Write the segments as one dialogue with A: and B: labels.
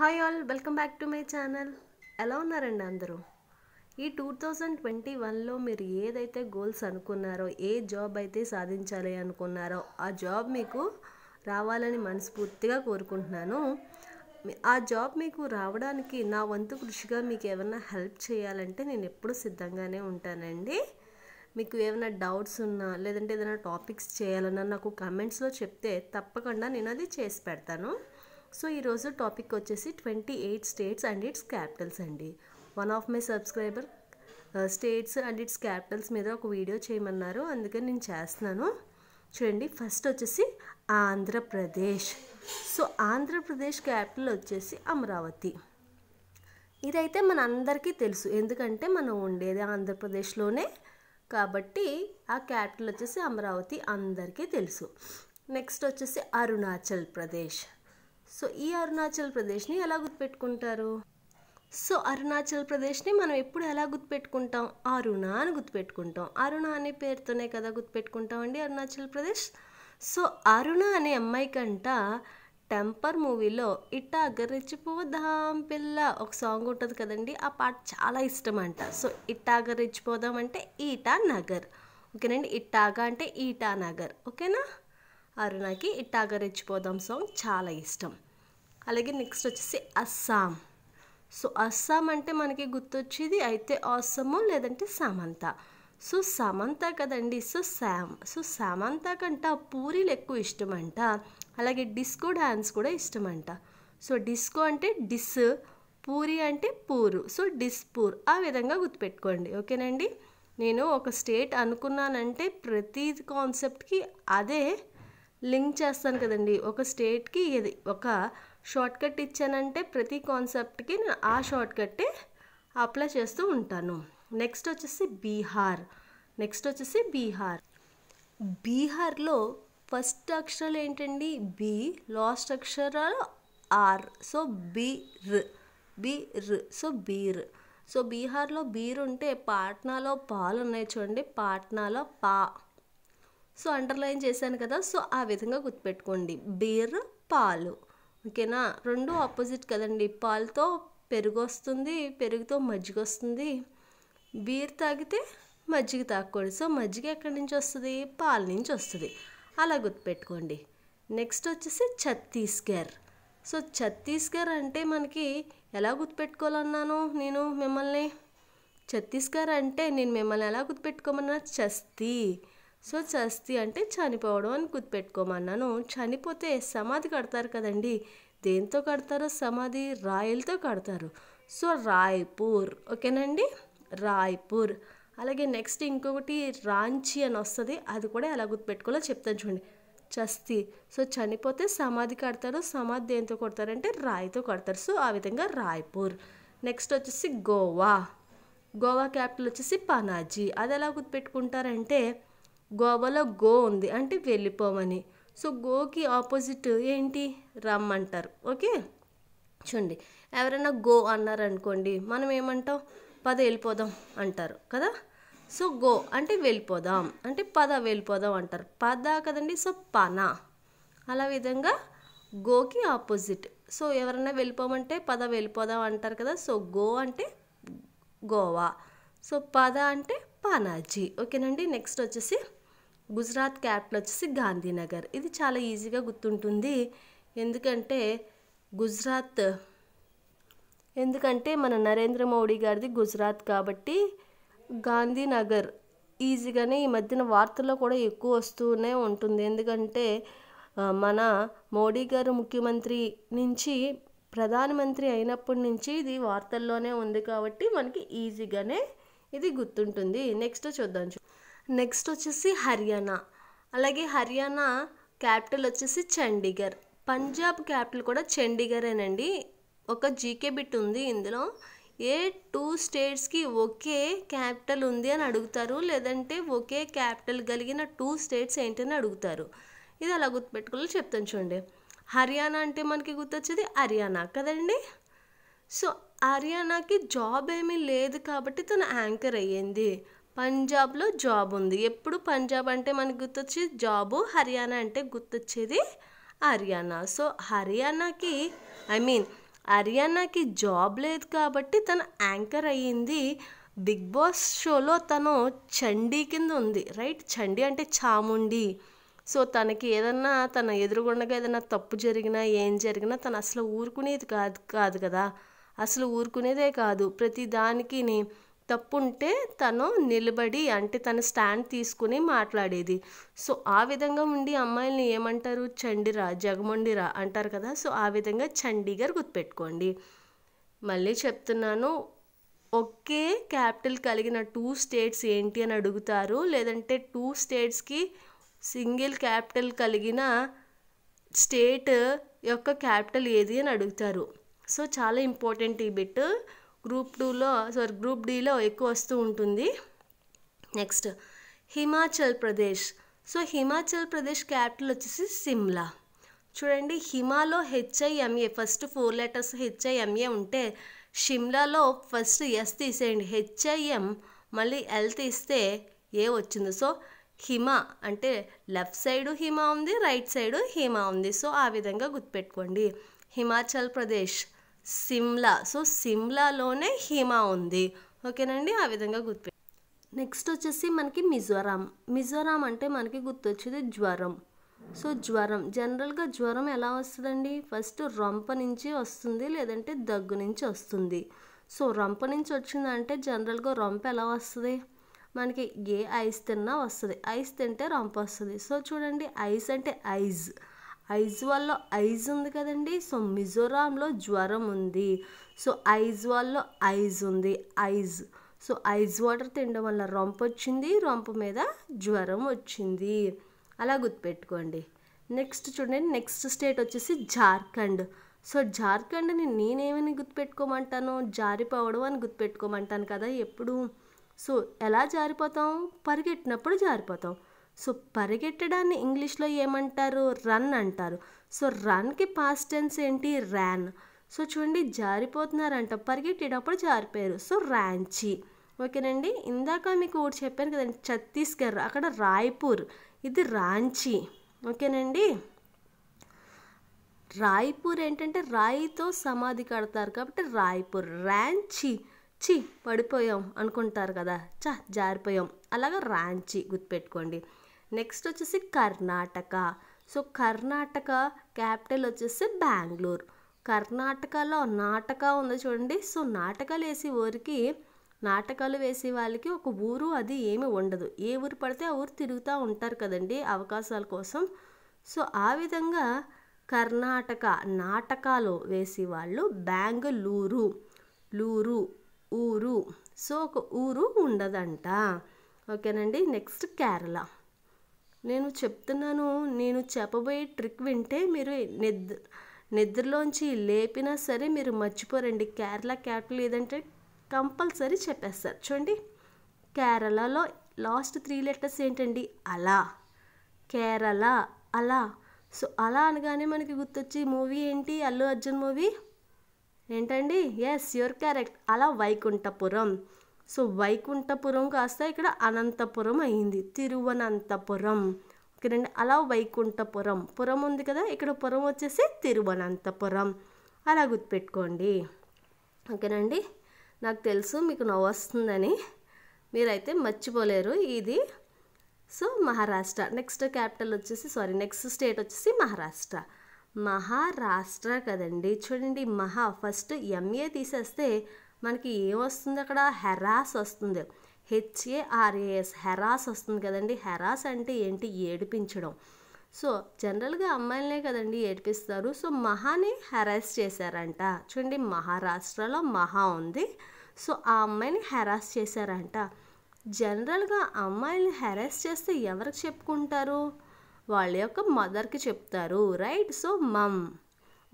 A: hi all welcome back to my channel ఎలా ఉన్నారండి అందరూ ఈ టూ థౌజండ్ ట్వంటీ వన్లో మీరు ఏదైతే గోల్స్ అనుకున్నారో ఏ జాబ్ అయితే సాధించాలి అనుకున్నారో ఆ జాబ్ మీకు రావాలని మనస్ఫూర్తిగా కోరుకుంటున్నాను ఆ జాబ్ మీకు రావడానికి నా వంతు కృషిగా మీకు ఏమైనా హెల్ప్ చేయాలంటే నేను ఎప్పుడు సిద్ధంగానే ఉంటానండి మీకు ఏమైనా డౌట్స్ ఉన్నా లేదంటే ఏదైనా టాపిక్స్ చేయాలన్నా నాకు కమెంట్స్లో చెప్తే తప్పకుండా నేను అది చేసి పెడతాను సో ఈరోజు టాపిక్ వచ్చేసి twenty eight states and its capitals అండి one of my subscriber states and its capitals మీద ఒక వీడియో చేయమన్నారు అందుకని నేను చేస్తున్నాను చూడండి ఫస్ట్ వచ్చేసి ఆంధ్రప్రదేశ్ సో ఆంధ్రప్రదేశ్ క్యాపిటల్ వచ్చేసి అమరావతి ఇదైతే మన అందరికీ తెలుసు ఎందుకంటే మనం ఉండేది ఆంధ్రప్రదేశ్లోనే కాబట్టి ఆ క్యాపిటల్ వచ్చేసి అమరావతి అందరికీ తెలుసు నెక్స్ట్ వచ్చేసి అరుణాచల్ ప్రదేశ్ సో ఈ అరుణాచల్ ప్రదేశ్ని ఎలా గుర్తుపెట్టుకుంటారు సో అరుణాచల్ ప్రదేశ్ని మనం ఎప్పుడు ఎలా గుర్తుపెట్టుకుంటాం అరుణ అని గుర్తుపెట్టుకుంటాం అరుణ అనే పేరుతోనే కదా అండి అరుణాచల్ ప్రదేశ్ సో అరుణ అనే అమ్మాయి కంట టెంపర్ మూవీలో ఇట్ట అగర్రెచ్చిపోదాం పిల్ల ఒక సాంగ్ ఉంటుంది కదండి ఆ పాట చాలా ఇష్టం అంట సో ఇట్ట అగర్రెచ్చిపోదాం అంటే ఈటా నగర్ ఓకేనండి ఇట్టాగా అంటే ఈటా నగర్ ఓకేనా అరుణకి ఇట్టాగ రెచ్చిపోదాం సాంగ్ చాలా ఇష్టం అలాగే నెక్స్ట్ వచ్చేసి అస్సాం సో అస్సాం అంటే మనకి గుర్తొచ్చేది అయితే ఆసము లేదంటే సమంత సో సమంత కదండి సో శామ్ సో సమంత కంట పూరీలు ఎక్కువ ఇష్టం అంట అలాగే డిస్కో డ్యాన్స్ కూడా ఇష్టం అంట సో డిస్కో అంటే డిస్ పూరి అంటే పూరు సో డిస్ పూర్ ఆ విధంగా గుర్తుపెట్టుకోండి ఓకేనండి నేను ఒక స్టేట్ అనుకున్నానంటే ప్రతి కాన్సెప్ట్కి అదే లింక్ చేస్తాను కదండి ఒక స్టేట్కి ఇది ఒక షార్ట్కట్ ఇచ్చానంటే ప్రతి కాన్సెప్ట్కి నేను ఆ షార్ట్కట్టే అప్లై చేస్తూ ఉంటాను నెక్స్ట్ వచ్చేసి బీహార్ నెక్స్ట్ వచ్చేసి బీహార్ బీహార్లో ఫస్ట్ అక్షరాలు ఏంటండి బి లాస్ట్ అక్షరాలు R so beer beer so beer so బీహార్లో బీర్ ఉంటే పాట్నాలో పాలు ఉన్నాయి చూడండి పాట్నాలో పా సో అండర్లైన్ చేశాను కదా సో ఆ విధంగా గుర్తుపెట్టుకోండి బీర్ పాలు ఓకేనా రెండు ఆపోజిట్ కదండి పాలతో పెరుగు వస్తుంది పెరుగుతో మజ్జిగ వస్తుంది బీర్ తాగితే మజ్జిగ తాగకూడదు సో మజ్జిగ ఎక్కడి నుంచి వస్తుంది పాల నుంచి వస్తుంది అలా గుర్తుపెట్టుకోండి నెక్స్ట్ వచ్చేసి ఛత్తీస్గర్ సో ఛత్తీస్గర్ అంటే మనకి ఎలా గుర్తుపెట్టుకోవాలన్నాను నేను మిమ్మల్ని ఛత్తీస్గర్ అంటే నేను మిమ్మల్ని ఎలా గుర్తుపెట్టుకోమన్నా చస్తీ సో చస్తి అంటే చనిపోవడం అని గుర్తుపెట్టుకోమన్నాను చనిపోతే సమాధి కడతారు కదండి దేంతో కడతారు సమాధి రాయలతో కడతారు సో రాయ్పూర్ ఓకేనండి రాయ్పూర్ అలాగే నెక్స్ట్ ఇంకొకటి రాంచి అని వస్తుంది అది కూడా ఎలా గుర్తుపెట్టుకోవాలో చెప్తాను చూడండి చస్తి సో చనిపోతే సమాధి కడతారు సమాధి దేంతో కొడతారంటే రాయితో కడతారు సో ఆ విధంగా రాయ్పూర్ నెక్స్ట్ వచ్చేసి గోవా గోవా క్యాపిటల్ వచ్చేసి పనాజీ అది ఎలా గుర్తుపెట్టుకుంటారంటే గోవలో గో ఉంది అంటే వెళ్ళిపోమని సో గోకి ఆపోజిట్ ఏంటి రమ్ అంటారు ఓకే చూడండి ఎవరైనా గో అన్నారనుకోండి మనం ఏమంటాం పద వెళ్ళిపోదాం అంటారు కదా సో గో అంటే వెళ్ళిపోదాం అంటే పద వెళ్ళిపోదాం అంటారు పద కదండి సో పన అలా విధంగా గోకి ఆపోజిట్ సో ఎవరైనా వెళ్ళిపోమంటే పద వెళ్ళిపోదాం అంటారు కదా సో గో అంటే గోవా సో పద అంటే పానాజీ ఓకేనండి నెక్స్ట్ వచ్చేసి గుజరాత్ క్యాపిటల్ వచ్చేసి గాంధీనగర్ ఇది చాలా ఈజీగా గుర్తుంటుంది ఎందుకంటే గుజరాత్ ఎందుకంటే మన నరేంద్ర మోడీ గారిది గుజరాత్ కాబట్టి గాంధీనగర్ ఈజీగానే ఈ మధ్యన వార్తల్లో కూడా ఎక్కువ వస్తూనే ఉంటుంది ఎందుకంటే మన మోడీ గారు ముఖ్యమంత్రి నుంచి ప్రధానమంత్రి అయినప్పటి నుంచి ఇది వార్తల్లోనే ఉంది కాబట్టి మనకి ఈజీగానే ఇది గుర్తుంటుంది నెక్స్ట్ చూద్దాం నెక్స్ట్ వచ్చేసి హర్యానా అలాగే హర్యానా క్యాపిటల్ వచ్చేసి చండీగర్ పంజాబ్ క్యాపిటల్ కూడా చండీగరేనండి ఒక జీకే బిట్ ఉంది ఇందులో ఏ టూ స్టేట్స్కి ఒకే క్యాపిటల్ ఉంది అని అడుగుతారు లేదంటే ఒకే క్యాపిటల్ కలిగిన టూ స్టేట్స్ ఏంటని అడుగుతారు ఇది అలా గుర్తుపెట్టుకోవాలి చెప్తాను చూడండి హర్యానా అంటే మనకి గుర్తొచ్చేది హర్యానా కదండి సో హర్యానాకి జాబ్ ఏమీ లేదు కాబట్టి తను యాంకర్ అయ్యింది పంజాబ్లో జాబ్ ఉంది ఎప్పుడు పంజాబ్ అంటే మనకు గుర్తొచ్చేది జాబు హర్యానా అంటే గుర్తొచ్చేది హర్యానా సో హర్యానాకి ఐ మీన్ హర్యానాకి జాబ్ లేదు కాబట్టి తను యాంకర్ అయ్యింది బిగ్ బాస్ షోలో తను చండీ కింద ఉంది రైట్ చండీ అంటే చాముండి సో తనకి ఏదన్నా తన ఎదురుగుండగా ఏదన్నా తప్పు జరిగినా ఏం జరిగినా తను అసలు ఊరుకునేది కాదు కాదు కదా అసలు ఊరుకునేదే కాదు ప్రతి దానికిని తప్పుంటే తను నిలబడి అంటే తన స్టాండ్ తీసుకుని మాట్లాడేది సో ఆ విధంగా ఉండి అమ్మాయిల్ని ఏమంటారు చండిరా జగమండిరా అంటారు కదా సో ఆ విధంగా చండీగర్ గుర్తుపెట్టుకోండి మళ్ళీ చెప్తున్నాను ఒకే క్యాపిటల్ కలిగిన టూ స్టేట్స్ ఏంటి అని అడుగుతారు లేదంటే టూ స్టేట్స్కి సింగిల్ క్యాపిటల్ కలిగిన స్టేట్ యొక్క క్యాపిటల్ ఏది అని అడుగుతారు సో చాలా ఇంపార్టెంట్ ఈ బిట్ గ్రూప్ టూలో సారీ గ్రూప్ డీలో ఎక్కువ వస్తూ ఉంటుంది next Himachal Pradesh so Himachal Pradesh capital వచ్చేసి సిమ్లా చూడండి హిమాలో HIMA first four letters HIMA ఉంటే షిమ్లాలో ఫస్ట్ ఎస్ తీసేయండి హెచ్ఐఎం మళ్ళీ ఎల్ తీస్తే ఏ వచ్చింది సో హిమ అంటే లెఫ్ట్ సైడు హిమ ఉంది రైట్ సైడు హిమ ఉంది సో ఆ విధంగా గుర్తుపెట్టుకోండి హిమాచల్ ప్రదేశ్ సిమ్లా సో సిమ్లాలోనే హిమ ఉంది ఓకేనండి ఆ విధంగా గుర్తు నెక్స్ట్ వచ్చేసి మనకి మిజోరాం మిజోరాం అంటే మనకి గుర్తొచ్చేది జ్వరం సో జ్వరం జనరల్గా జ్వరం ఎలా వస్తుందండి ఫస్ట్ రొంప నుంచి వస్తుంది లేదంటే దగ్గు నుంచి వస్తుంది సో రొంప నుంచి వచ్చిందంటే జనరల్గా రొంప ఎలా వస్తుంది మనకి ఏ ఐస్ తిన్నా వస్తుంది ఐస్ తింటే రొంప వస్తుంది సో చూడండి ఐస్ అంటే ఐజ్ ఐజ్వాల్లో ఐజ్ ఉంది కదండి సో మిజోరాంలో జ్వరం ఉంది సో ఐజ్వాల్లో ఐజ్ ఉంది ఐజ్ సో ఐజ్ వాటర్ తినడం వల్ల రొంపు వచ్చింది రొంపు మీద జ్వరం వచ్చింది అలా గుర్తుపెట్టుకోండి నెక్స్ట్ చూడండి నెక్స్ట్ స్టేట్ వచ్చేసి జార్ఖండ్ సో జార్ఖండ్ని నేనేమని గుర్తుపెట్టుకోమంటాను జారిపోవడం అని గుర్తుపెట్టుకోమంటాను కదా ఎప్పుడు సో ఎలా జారిపోతాం పరిగెట్టినప్పుడు జారిపోతాం సో పరిగెట్టడాన్ని ఇంగ్లీష్లో ఏమంటారు రన్ అంటారు సో రన్కి పాస్ట్ టెన్స్ ఏంటి ర్యాన్ సో చూడండి జారిపోతున్నారంట పరిగెట్టేటప్పుడు జారిపోయారు సో ర్యాంచి ఓకేనండి ఇందాక మీకు ఒకటి చెప్పాను కదండి ఛత్తీస్గఢ్ అక్కడ రాయ్పూర్ ఇది రాంచీ ఓకేనండి రాయ్పూర్ ఏంటంటే రాయితో సమాధి కడతారు కాబట్టి రాయ్పూర్ ర్యాంచి చి పడిపోయాం అనుకుంటారు కదా చ జారిపోయాం అలాగా ర్యాంచి గుర్తుపెట్టుకోండి నెక్స్ట్ వచ్చేసి కర్ణాటక సో కర్ణాటక క్యాపిటల్ వచ్చేసి బెంగళూరు కర్ణాటకలో నాటక ఉంది చూడండి సో నాటకాలు వేసే ఊరికి నాటకాలు వేసే వాళ్ళకి ఒక ఊరు అది ఏమి ఉండదు ఏ ఊరు పడితే ఆ ఊరు తిరుగుతూ ఉంటారు కదండి అవకాశాల కోసం సో ఆ విధంగా కర్ణాటక నాటకాలు వాళ్ళు బెంగళూరు లూరు ఊరు సో ఒక ఊరు ఉండదంట ఓకేనండి నెక్స్ట్ కేరళ నేను చెప్తున్నాను నేను చెప్పబోయే ట్రిక్ వింటే మీరు నిద్ర నిద్రలోంచి లేపినా సరే మీరు మర్చిపోరండి కేరళ క్యాట్ లేదంటే కంపల్సరీ చెప్పేస్తారు చూడండి కేరళలో లాస్ట్ త్రీ లెటర్స్ ఏంటండి అలా కేరళ అలా సో అలా అనగానే మనకి గుర్తొచ్చే మూవీ ఏంటి అల్లు అర్జున్ మూవీ ఏంటండి ఎస్ యువర్ క్యారెక్ట్ అలా వైకుంఠపురం సో వైకుంఠపురం కాస్త ఇక్కడ అనంతపురం అయింది తిరువనంతపురం ఓకేనండి అలా వైకుంఠపురం పురం ఉంది కదా ఇక్కడ పురం వచ్చేసి తిరువనంతపురం అలా గుర్తుపెట్టుకోండి ఓకేనండి నాకు తెలుసు మీకు నవ్వు వస్తుందని మీరైతే మర్చిపోలేరు ఇది సో మహారాష్ట్ర నెక్స్ట్ క్యాపిటల్ వచ్చేసి సారీ నెక్స్ట్ స్టేట్ వచ్చేసి మహారాష్ట్ర మహారాష్ట్ర కదండి చూడండి మహా ఫస్ట్ ఎంఏ తీసేస్తే మనకి ఏమొస్తుంది అక్కడ హెరాస్ వస్తుంది హెచ్ఏఆర్ఏఎస్ హెరాస్ వస్తుంది కదండి హెరాస్ అంటే ఏంటి ఏడిపించడం సో జనరల్గా అమ్మాయిలనే కదండి ఏడిపిస్తారు సో మహాని హెరాస్ చేశారంట చూడండి మహారాష్ట్రలో మహా ఉంది సో ఆ అమ్మాయిని హెరాస్ చేశారంట జనరల్గా అమ్మాయిని హెరాస్ చేస్తే ఎవరికి చెప్పుకుంటారు వాళ్ళ యొక్క మదర్కి చెప్తారు రైట్ సో మమ్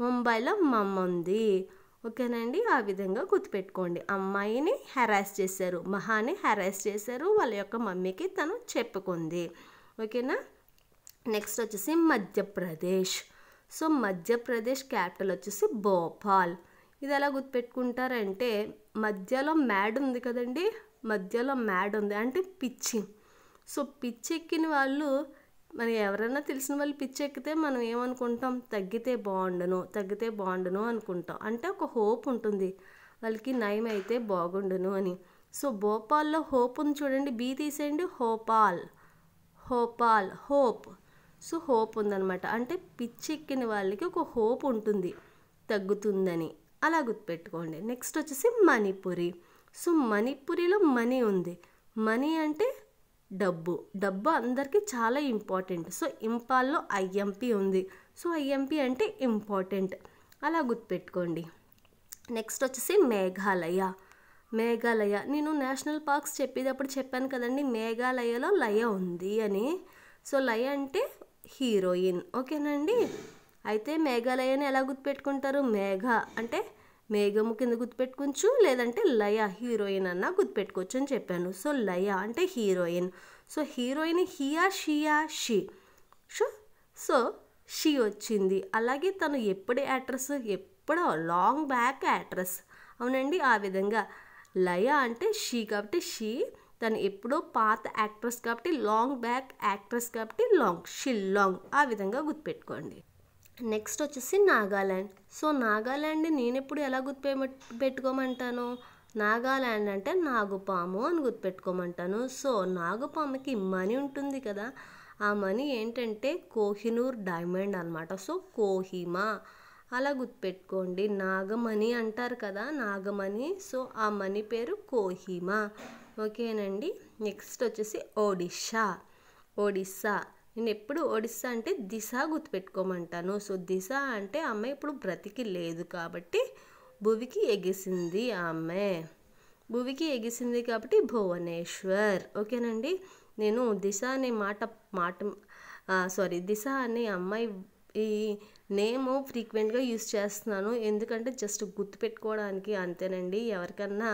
A: ముంబైలో మమ్ ఉంది ఓకేనండి ఆ విధంగా గుర్తుపెట్టుకోండి అమ్మాయిని హెరాస్ చేశారు మహాని హెరాస్ చేశారు వాళ్ళ యొక్క మమ్మీకి తను చెప్పుకుంది ఓకేనా నెక్స్ట్ వచ్చేసి మధ్యప్రదేశ్ సో మధ్యప్రదేశ్ క్యాపిటల్ వచ్చేసి భోపాల్ ఇది ఎలా గుర్తుపెట్టుకుంటారంటే మధ్యలో మ్యాడ్ ఉంది కదండి మధ్యలో మ్యాడ్ ఉంది అంటే పిచ్చి సో పిచ్చెక్కిన వాళ్ళు మరి ఎవరైనా తెలిసిన వాళ్ళు పిచ్చి ఎక్కితే మనం ఏమనుకుంటాం తగ్గితే బాగుండును తగ్గితే బాగుండును అనుకుంటాం అంటే ఒక హోప్ ఉంటుంది వాళ్ళకి నయం అయితే బాగుండును అని సో భోపాల్లో హోప్ ఉంది చూడండి బీ తీసేయండి హోపాల్ హోపాల్ హోప్ సో హోప్ ఉందన్నమాట అంటే పిచ్చి ఎక్కిన వాళ్ళకి ఒక హోప్ ఉంటుంది తగ్గుతుందని అలా గుర్తుపెట్టుకోండి నెక్స్ట్ వచ్చేసి మణిపురి సో మణిపురిలో మనీ ఉంది మనీ అంటే డబ్బు డబ్బు అందరికీ చాలా ఇంపార్టెంట్ సో ఇంపాల్లో ఐఎంపి ఉంది సో ఐఎంపి అంటే ఇంపార్టెంట్ అలా గుర్తుపెట్టుకోండి నెక్స్ట్ వచ్చేసి మేఘాలయ మేఘాలయ నేను నేషనల్ పార్క్స్ చెప్పేటప్పుడు చెప్పాను కదండి మేఘాలయలో లయ ఉంది అని సో లయ అంటే హీరోయిన్ ఓకేనండి అయితే మేఘాలయని ఎలా గుర్తుపెట్టుకుంటారు మేఘ అంటే మేఘము కింద గుర్తుపెట్టుకోవచ్చు లేదంటే లయ హీరోయిన్ అన్న గుర్తుపెట్టుకోవచ్చు అని చెప్పాను సో లయ అంటే హీరోయిన్ సో హీరోయిన్ హియా షియా షీ షో సో షీ వచ్చింది అలాగే తను ఎప్పుడే యాక్ట్రస్ ఎప్పుడో లాంగ్ బ్యాక్ యాక్ట్రస్ అవునండి ఆ విధంగా లయ అంటే షీ కాబట్టి షీ తను ఎప్పుడో పాత యాక్ట్రస్ కాబట్టి లాంగ్ బ్యాక్ యాక్ట్రస్ కాబట్టి లాంగ్ షిల్ లాంగ్ ఆ విధంగా గుర్తుపెట్టుకోండి నెక్స్ట్ వచ్చేసి నాగాల్యాండ్ సో నాగాల్యాండ్ని నేను ఎప్పుడు ఎలా గుర్తు పెట్టుకోమంటాను నాగాల్యాండ్ అంటే నాగుపాము అని గుర్తుపెట్టుకోమంటాను సో నాగుపాముకి మనీ ఉంటుంది కదా ఆ మనీ ఏంటంటే కోహినూర్ డైమండ్ అనమాట సో కోహిమా అలా గుర్తుపెట్టుకోండి నాగమణి అంటారు కదా నాగమణి సో ఆ మనీ పేరు కోహిమా ఓకేనండి నెక్స్ట్ వచ్చేసి ఒడిషా ఒడిస్సా నేను ఎప్పుడు ఒడిస్సా అంటే దిశ గుర్తుపెట్టుకోమంటాను సో దిశ అంటే అమ్మాయి ఇప్పుడు బ్రతికి లేదు కాబట్టి భువికి ఎగిసింది ఆమె భువికి ఎగిసింది కాబట్టి భువనేశ్వర్ ఓకేనండి నేను దిశ అనే మాట మాట సారీ దిశ అనే అమ్మాయి ఈ నేమ్ ఫ్రీక్వెంట్గా యూస్ చేస్తున్నాను ఎందుకంటే జస్ట్ గుర్తుపెట్టుకోవడానికి అంతేనండి ఎవరికన్నా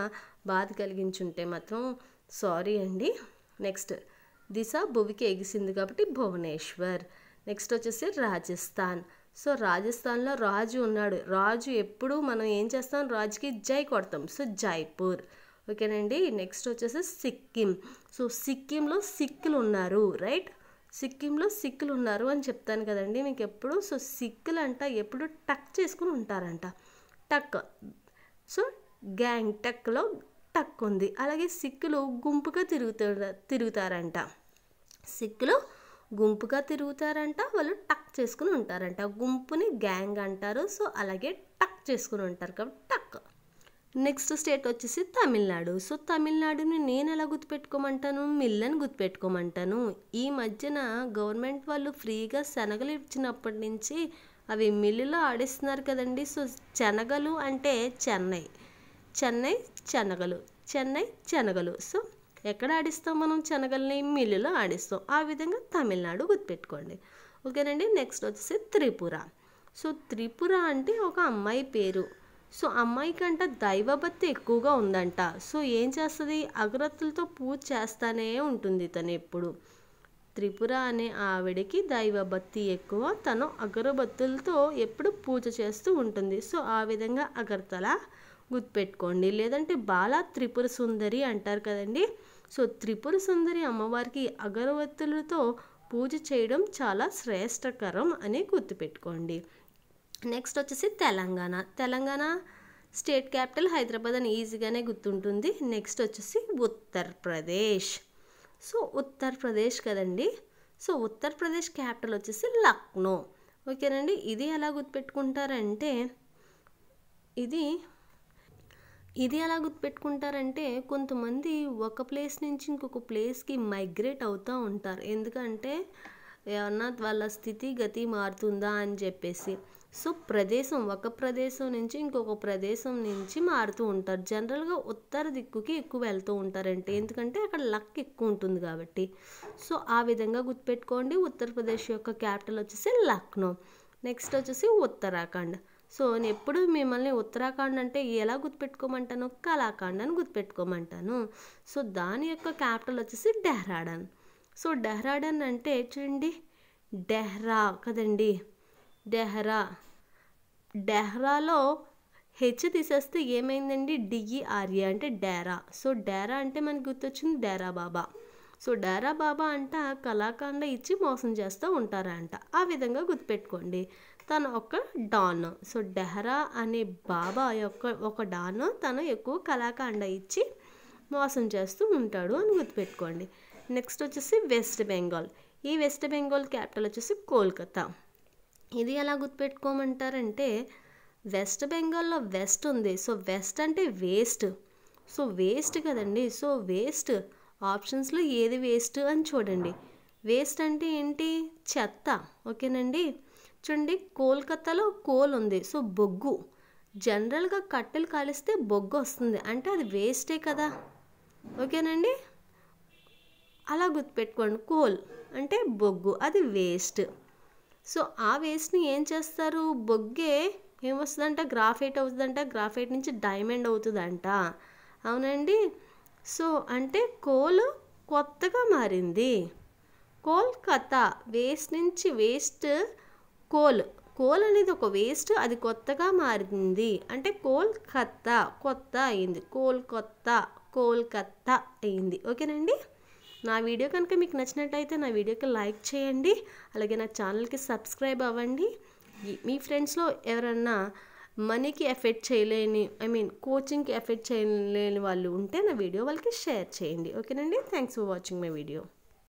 A: బాధ కలిగించుంటే మాత్రం సారీ అండి నెక్స్ట్ దిశ భువికి ఎగిసింది కాబట్టి భువనేశ్వర్ నెక్స్ట్ వచ్చేసి రాజస్థాన్ సో రాజస్థాన్లో రాజు ఉన్నాడు రాజు ఎప్పుడు మనం ఏం చేస్తాం రాజుకి జై కొడతాం సో జైపూర్ ఓకేనండి నెక్స్ట్ వచ్చేసి సిక్కిం సో సిక్కింలో సిక్కులు ఉన్నారు రైట్ సిక్కింలో సిక్కులు ఉన్నారు అని చెప్తాను కదండి మీకు ఎప్పుడు సో సిక్కులు అంట ఎప్పుడు టక్ చేసుకుని ఉంటారంట టక్ సో గ్యాంగ్ టక్లో టక్ ఉంది అలాగే సిక్కులు గుంపుగా తిరుగుతు తిరుగుతారంట సిక్కులు గుంపుగా తిరుగుతారంట వాళ్ళు టక్ చేసుకుని ఉంటారంట గుంపుని గ్యాంగ్ అంటారు సో అలాగే టక్ చేసుకుని ఉంటారు కాబట్టి టక్ నెక్స్ట్ స్టేట్ వచ్చేసి తమిళనాడు సో తమిళనాడుని నేను ఎలా గుర్తుపెట్టుకోమంటాను మిల్లని గుర్తుపెట్టుకోమంటాను ఈ మధ్యన గవర్నమెంట్ వాళ్ళు ఫ్రీగా శనగలు ఇచ్చినప్పటి నుంచి అవి మిల్లులో ఆడిస్తున్నారు కదండి సో శనగలు అంటే చెన్నై చెన్నై శనగలు చెన్నై శనగలు సో ఎక్కడ ఆడిస్తాం మనం చెనగల్ని మిల్లులో ఆడిస్తాం ఆ విధంగా తమిళనాడు గుర్తుపెట్టుకోండి ఓకేనండి నెక్స్ట్ వచ్చేసి త్రిపుర సో త్రిపుర అంటే ఒక అమ్మాయి పేరు సో అమ్మాయి కంట దైవభక్తి ఎక్కువగా ఉందంట సో ఏం చేస్తుంది అగరత్తులతో పూజ చేస్తానే ఉంటుంది తను ఎప్పుడు త్రిపుర అనే ఆవిడకి దైవభక్తి ఎక్కువ తను అగరబత్తులతో ఎప్పుడు పూజ చేస్తూ ఉంటుంది సో ఆ విధంగా అగర్తల గుర్తుపెట్టుకోండి లేదంటే బాల త్రిపుర సుందరి అంటారు కదండి సో త్రిపుర సుందరి అమ్మవారికి అగరవత్తులతో పూజ చేయడం చాలా శ్రేష్టకరం అని గుర్తుపెట్టుకోండి నెక్స్ట్ వచ్చేసి తెలంగాణ తెలంగాణ స్టేట్ క్యాపిటల్ హైదరాబాద్ అని ఈజీగానే గుర్తుంటుంది నెక్స్ట్ వచ్చేసి ఉత్తరప్రదేశ్ సో ఉత్తరప్రదేశ్ కదండి సో ఉత్తరప్రదేశ్ క్యాపిటల్ వచ్చేసి లక్నో ఓకేనండి ఇది ఎలా గుర్తుపెట్టుకుంటారంటే ఇది ఇది ఎలా గుర్తుపెట్టుకుంటారంటే కొంతమంది ఒక ప్లేస్ నుంచి ఇంకొక ప్లేస్కి మైగ్రేట్ అవుతూ ఉంటారు ఎందుకంటే ఏమన్నా వాళ్ళ స్థితి గతి మారుతుందా అని చెప్పేసి సో ప్రదేశం ఒక ప్రదేశం నుంచి ఇంకొక ప్రదేశం నుంచి మారుతూ ఉంటారు జనరల్గా ఉత్తర దిక్కుకి ఎక్కువ వెళ్తూ ఉంటారంటే ఎందుకంటే అక్కడ లక్ ఎక్కువ ఉంటుంది కాబట్టి సో ఆ విధంగా గుర్తుపెట్టుకోండి ఉత్తరప్రదేశ్ యొక్క క్యాపిటల్ వచ్చేసి లక్నో నెక్స్ట్ వచ్చేసి ఉత్తరాఖండ్ సో నేను ఎప్పుడు మిమ్మల్ని ఉత్తరాఖండ్ అంటే ఎలా గుర్తుపెట్టుకోమంటాను కళాఖండ్ అని గుర్తుపెట్టుకోమంటాను సో దాని యొక్క క్యాపిటల్ వచ్చేసి డెహ్రాడన్ సో డెహ్రాడన్ అంటే చూడండి డెహ్రా కదండి డెహ్రా డెహ్రాలో హెచ్ తీసేస్తే ఏమైందండి డిఈఆర్ఏ అంటే డేరా సో డేరా అంటే మనకు గుర్తొచ్చింది డేరా బాబా సో డేరా బాబా అంట కళాఖండ ఇచ్చి మోసం చేస్తూ ఉంటారంట ఆ విధంగా గుర్తుపెట్టుకోండి తను ఒక డాన్ సో డెహరా అనే బాబా యొక్క ఒక డాన్ తను ఎక్కువ కళాఖండ ఇచ్చి మోసం చేస్తూ ఉంటాడు అని గుర్తుపెట్టుకోండి నెక్స్ట్ వచ్చేసి వెస్ట్ బెంగాల్ ఈ వెస్ట్ బెంగాల్ క్యాపిటల్ వచ్చేసి కోల్కతా ఇది ఎలా గుర్తుపెట్టుకోమంటారంటే వెస్ట్ బెంగాల్లో వెస్ట్ ఉంది సో వెస్ట్ అంటే వేస్ట్ సో వేస్ట్ కదండి సో వేస్ట్ ఆప్షన్స్లో ఏది వేస్ట్ అని చూడండి వేస్ట్ అంటే ఏంటి చెత్త ఓకేనండి చూడండి కోల్కతాలో కోల్ ఉంది సో బొగ్గు జనరల్గా కట్టెలు కాలిస్తే బొగ్గు వస్తుంది అంటే అది వేస్టే కదా ఓకేనండి అలా గుర్తుపెట్టుకోండి కోల్ అంటే బొగ్గు అది వేస్ట్ సో ఆ వేస్ట్ని ఏం చేస్తారు బొగ్గే ఏమొస్తుందంట గ్రాఫైట్ అవుతుందంట గ్రాఫైట్ నుంచి డైమండ్ అవుతుందంట అవునండి సో అంటే కోల్ కొత్తగా మారింది కోల్కతా వేస్ట్ నుంచి వేస్ట్ కోల్ కోల్ అనేది ఒక వేస్ట్ అది కొత్తగా మారింది అంటే కోల్ కత్త కొత్త అయింది కోల్ కొత్త కోల్ కత్త అయింది ఓకేనండి నా వీడియో కనుక మీకు నచ్చినట్టయితే నా వీడియోకి లైక్ చేయండి అలాగే నా ఛానల్కి సబ్స్క్రైబ్ అవ్వండి మీ ఫ్రెండ్స్లో ఎవరన్నా మనీకి ఎఫెక్ట్ చేయలేని ఐ మీన్ కోచింగ్కి ఎఫెక్ట్ చేయలేని వాళ్ళు ఉంటే నా వీడియో వాళ్ళకి షేర్ చేయండి ఓకేనండి thanks for watching my video